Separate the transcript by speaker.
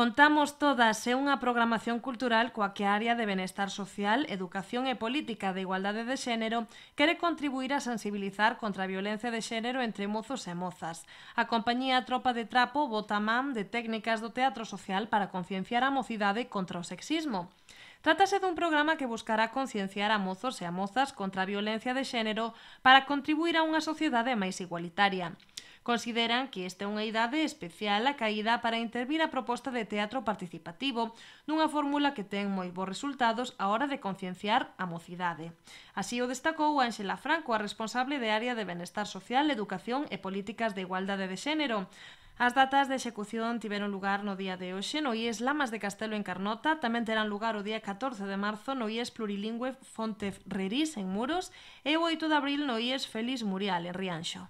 Speaker 1: Contamos todas e unha programación cultural coa que a área de benestar social, educación e política de igualdade de xénero quere contribuir a sensibilizar contra a violencia de xénero entre mozos e mozas. A compañía Tropa de Trapo bota man de técnicas do teatro social para concienciar a mocidade contra o sexismo. Trátase dun programa que buscará concienciar a mozos e a mozas contra a violencia de xénero para contribuir a unha sociedade máis igualitaria. Consideran que esta é unha idade especial a caída para intervir a proposta de teatro participativo nunha fórmula que ten moi bons resultados a hora de concienciar a mocidade. Así o destacou Ángela Franco, a responsable de área de Benestar Social, Educación e Políticas de Igualdade de Xénero, As datas de execución tiveron lugar no día de hoxe no IES Lamas de Castelo en Carnota, tamén terán lugar o día 14 de marzo no IES Plurilingüe Fonte Rerís en Muros e o 8 de abril no IES Félix Murial en Rianxo.